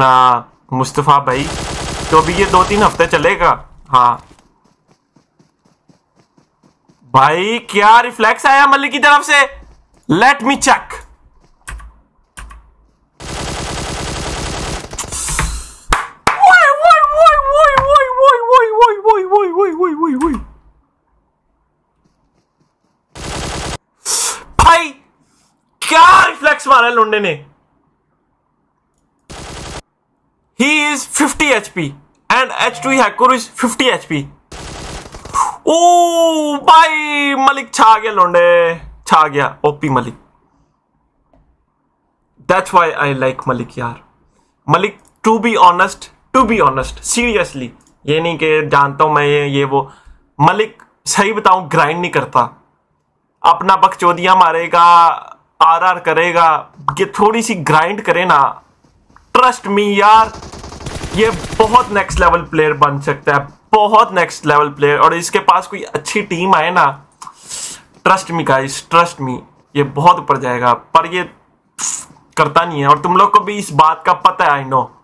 अपना मुस्तफ़ा भाई तो अभी ये दो तीन हफ्ते चलेगा हाँ भाई क्या रिफ्लेक्स आया मल्लिक की तरफ से लेट मी चेक भाई क्या रिफ्लेक्स मारा लुंडे ने is 50 HP and H2 Hakuru is 50 HP. Oh, भाई Malik Chagya Londe. Chagya, OP Malik. That's why I like Malik Yar. Malik, to be honest, to be honest, seriously. ये नहीं के जानता हूं मैं ये ये वो मलिक सही बताऊं ग्राइंड नहीं करता अपना बकचोदियां मारेगा आर आर करेगा ये थोड़ी सी ग्राइंड करे ना ट्रस्ट मी यार ये बहुत नेक्स्ट लेवल प्लेयर बन सकता है बहुत नेक्स्ट लेवल प्लेयर और इसके पास कोई अच्छी टीम आए ना trust me guys trust me ये बहुत ऊपर जाएगा पर ये करता नहीं है और तुम लोग को भी इस बात का पता है आई नो